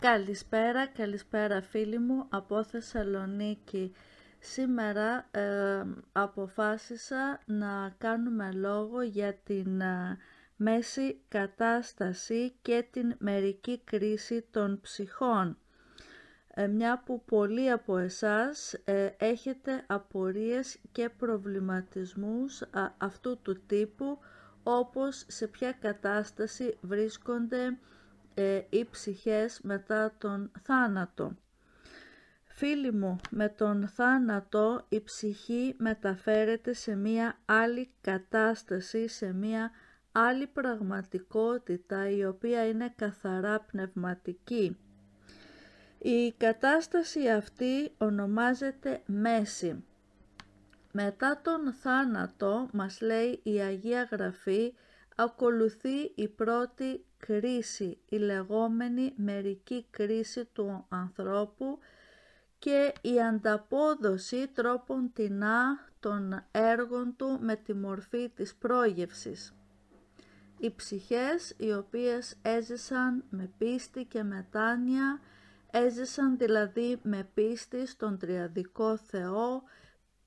Καλησπέρα, καλησπέρα φίλοι μου από Θεσσαλονίκη. Σήμερα ε, αποφάσισα να κάνουμε λόγο για την ε, μέση κατάσταση και την μερική κρίση των ψυχών. Ε, μια που πολλοί από εσάς έχετε απορίες και προβληματισμούς αυτού του τύπου, όπως σε ποια κατάσταση βρίσκονται ε, οι ψυχές μετά τον θάνατο. Φίλοι μου, με τον θάνατο η ψυχή μεταφέρεται σε μία άλλη κατάσταση, σε μία άλλη πραγματικότητα η οποία είναι καθαρά πνευματική. Η κατάσταση αυτή ονομάζεται μέση. Μετά τον θάνατο, μας λέει η Αγία Γραφή, ακολουθεί η πρώτη κρίση, η λεγόμενη μερική κρίση του ανθρώπου και η ανταπόδοση τρόπον τεινά των έργων του με τη μορφή της πρόγευσης. Οι ψυχές οι οποίες έζησαν με πίστη και μετάνοια, έζησαν δηλαδή με πίστη στον Τριαδικό Θεό,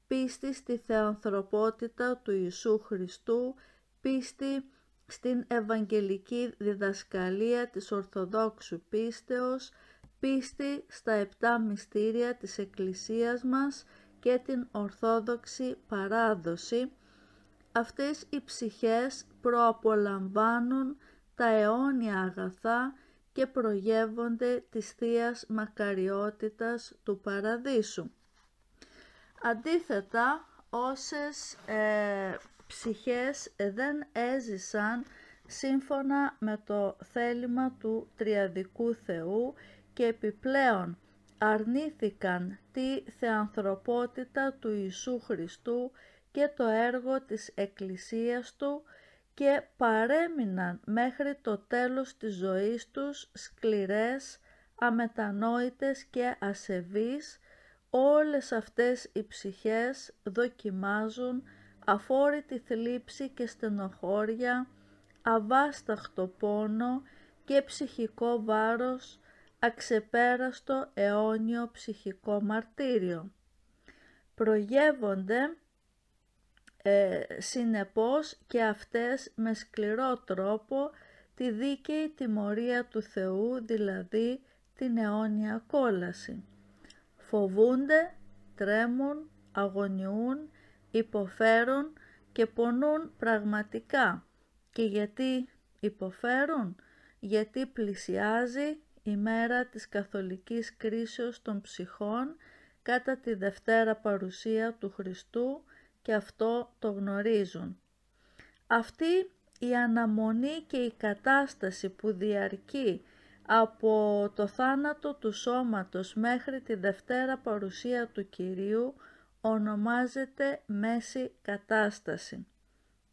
πίστη στη θεανθρωπότητα του Ιησού Χριστού, πίστη στην Ευαγγελική Διδασκαλία της Ορθοδόξου Πίστεως, πίστη στα επτά μυστήρια της Εκκλησίας μας και την Ορθόδοξη Παράδοση, αυτές οι ψυχές προαπολαμβάνουν τα αιώνια αγαθά και προγεύονται της θείας Μακαριότητας του Παραδείσου. Αντίθετα, όσες ε, ψυχές δεν έζησαν σύμφωνα με το θέλημα του Τριαδικού Θεού και επιπλέον αρνήθηκαν τη θεανθρωπότητα του Ιησού Χριστού και το έργο της Εκκλησίας Του και παρέμειναν μέχρι το τέλος της ζωής τους σκληρές, αμετανόητες και ασεβείς, όλες αυτές οι ψυχές δοκιμάζουν αφόρητη θλίψη και στενοχώρια, αβάσταχτο πόνο και ψυχικό βάρος, αξεπέραστο αιώνιο ψυχικό μαρτύριο. Προγεύονται ε, συνεπώς και αυτές με σκληρό τρόπο τη δίκαιη τιμωρία του Θεού, δηλαδή την αιώνια κόλαση. Φοβούνται, τρέμουν, αγωνιούν υποφέρουν και πονούν πραγματικά. Και γιατί υποφέρουν, γιατί πλησιάζει η μέρα της καθολικής κρίσεως των ψυχών κατά τη Δευτέρα Παρουσία του Χριστού και αυτό το γνωρίζουν. Αυτή η αναμονή και η κατάσταση που διαρκεί από το θάνατο του σώματος μέχρι τη Δευτέρα Παρουσία του Κυρίου ονομάζεται μέση κατάσταση.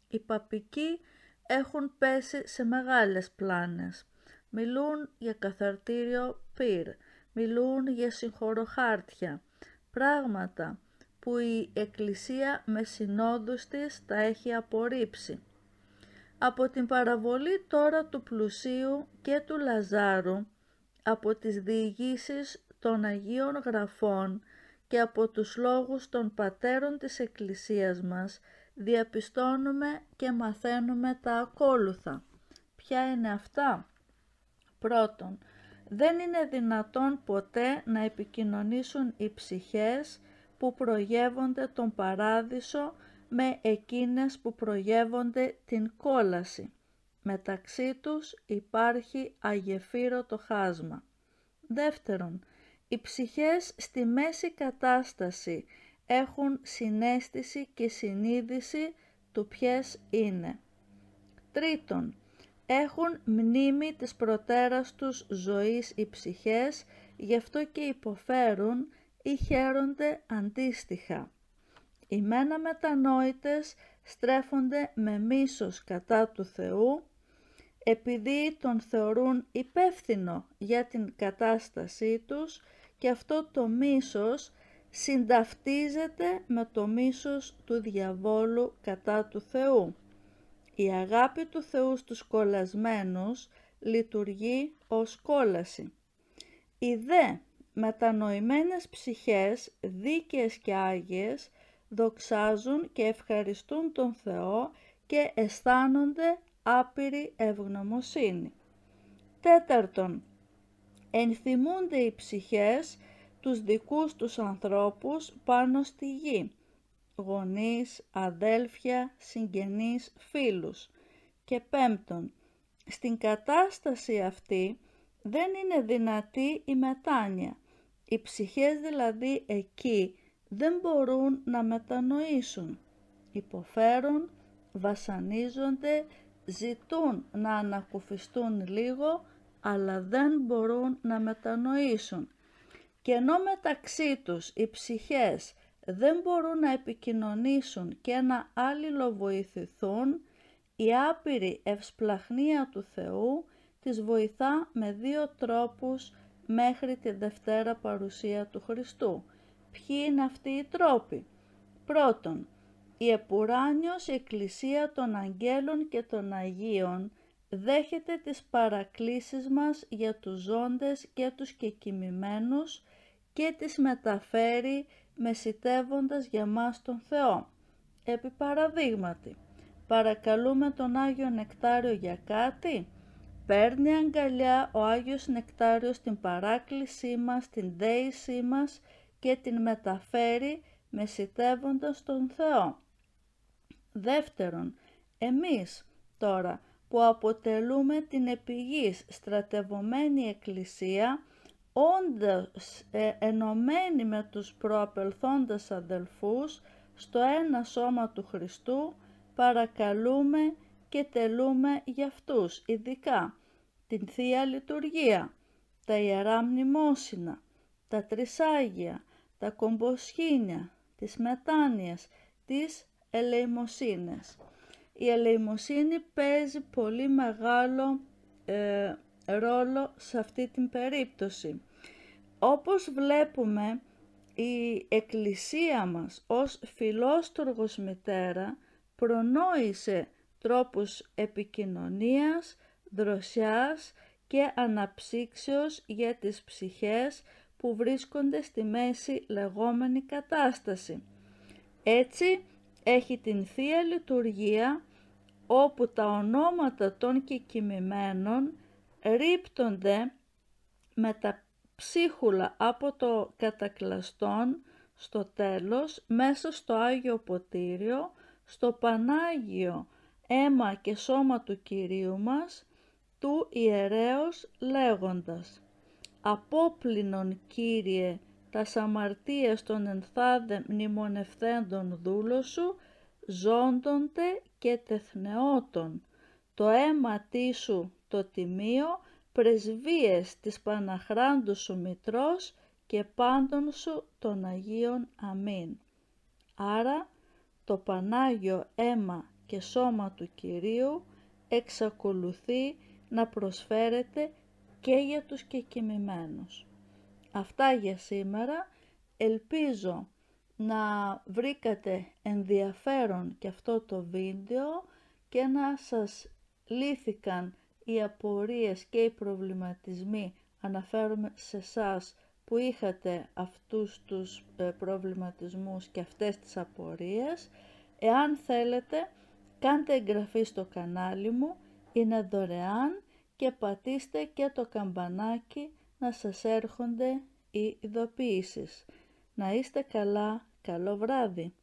Οι παπικοί έχουν πέσει σε μεγάλες πλάνες. Μιλούν για καθαρτήριο πυρ, μιλούν για συγχωροχάρτια, πράγματα που η Εκκλησία με συνόδους της τα έχει απορρίψει. Από την παραβολή τώρα του Πλουσίου και του Λαζάρου, από τις διηγήσεις των Αγίων Γραφών και από τους λόγους των πατέρων της Εκκλησίας μας διαπιστώνουμε και μαθαίνουμε τα ακόλουθα. Ποια είναι αυτά? Πρώτον, δεν είναι δυνατόν ποτέ να επικοινωνήσουν οι ψυχές που προγεύονται τον παράδεισο με εκείνες που προγεύονται την κόλαση. Μεταξύ τους υπάρχει αγεφύρωτο χάσμα. Δεύτερον, οι ψυχές στη μέση κατάσταση έχουν συνέστηση και συνείδηση του ποιες είναι. Τρίτον, έχουν μνήμη της προτέρας τους ζωής οι ψυχές, γι' αυτό και υποφέρουν ή χαίρονται αντίστοιχα. Οι μένα μετανόητες στρέφονται με μίσος κατά του Θεού, επειδή τον θεωρούν υπεύθυνο για την κατάστασή τους και αυτό το μίσος συνταυτίζεται με το μίσος του διαβόλου κατά του Θεού. Η αγάπη του Θεού στους κολασμένους λειτουργεί ως κόλαση. Οι δε μετανοημένες ψυχές, δίκαιες και άγιες, δοξάζουν και ευχαριστούν τον Θεό και αισθάνονται άπειρη ευγνωμοσύνη. Τέταρτον, ενθυμούνται οι ψυχές τους δικούς τους ανθρώπους πάνω στη γη, γονείς, αδέλφια, συγγενείς, φίλους. Και πέμπτον, στην κατάσταση αυτή δεν είναι δυνατή η μετάνοια. Οι ψυχές δηλαδή εκεί δεν μπορούν να μετανοήσουν. Υποφέρουν, βασανίζονται, ζητούν να ανακουφιστούν λίγο αλλά δεν μπορούν να μετανοήσουν και ενώ μεταξύ τους οι ψυχές δεν μπορούν να επικοινωνήσουν και να αλληλοβοηθηθούν, η άπειρη ευσπλαχνία του Θεού τις βοηθά με δύο τρόπους μέχρι τη Δευτέρα Παρουσία του Χριστού. Ποιοι είναι αυτοί οι τρόποι. Πρώτον, η Επουράνιος Εκκλησία των Αγγέλων και των Αγίων δέχεται τις παρακλήσεις μας για τους ζώντες και τους κεκοιμημένους και τις μεταφέρει μεσητεύοντας για μας τον Θεό. Επί παραδείγματι, παρακαλούμε τον Άγιο Νεκτάριο για κάτι, παίρνει αγκαλιά ο Άγιος Νεκτάριος την παράκλησή μας, την δέησή μας και την μεταφέρει μεσητεύοντας τον Θεό. Δεύτερον, εμείς τώρα που αποτελούμε την επιγής στρατευωμένη εκκλησία, όντας ε, ενωμένη με τους προαπελθόντες αδελφούς στο ένα σώμα του Χριστού, παρακαλούμε και τελούμε για αυτούς, ειδικά την Θεία Λειτουργία, τα Ιερά Μνημόσυνα, τα Τρισάγια, τα Κομποσχήνια, τις Μετάνοιες, τις Ελεημοσύνες η ελεημοσύνη παίζει πολύ μεγάλο ε, ρόλο σε αυτή την περίπτωση. Όπως βλέπουμε, η Εκκλησία μας ως φιλόστοργος μητέρα προνόησε τρόπους επικοινωνίας, δροσιάς και αναψύξεως για τις ψυχές που βρίσκονται στη μέση λεγόμενη κατάσταση. Έτσι έχει την Θεία Λειτουργία όπου τα ονόματα των κεκοιμημένων ρίπτονται με τα ψίχουλα από το κατακλαστόν στο τέλος, μέσα στο Άγιο Ποτήριο, στο Πανάγιο αίμα και σώμα του Κυρίου μας, του ιερέως λέγοντας «Απόπληνον Κύριε τα σαμαρτίες των ενθάδε μνημονευθέντων δούλο σου ζώντονται και τεθνεώτων. Το αίμα σου το τιμίο, πρεσβείες της Παναχράντου σου μητρός και πάντων σου των Αγίων. Αμήν. Άρα το Πανάγιο αίμα και σώμα του Κυρίου εξακολουθεί να προσφέρεται και για τους κεκοιμημένους. Αυτά για σήμερα. Ελπίζω να βρήκατε ενδιαφέρον και αυτό το βίντεο και να σας λύθηκαν οι απορίες και οι προβληματισμοί αναφέρομαι σε σας που είχατε αυτούς τους ε, προβληματισμούς και αυτές τις απορίες. Εάν θέλετε, κάντε εγγραφή στο κανάλι μου, είναι δωρεάν και πατήστε και το καμπανάκι να σας έρχονται οι ειδοποιήσεις. Να είστε καλά, Carlo Brade.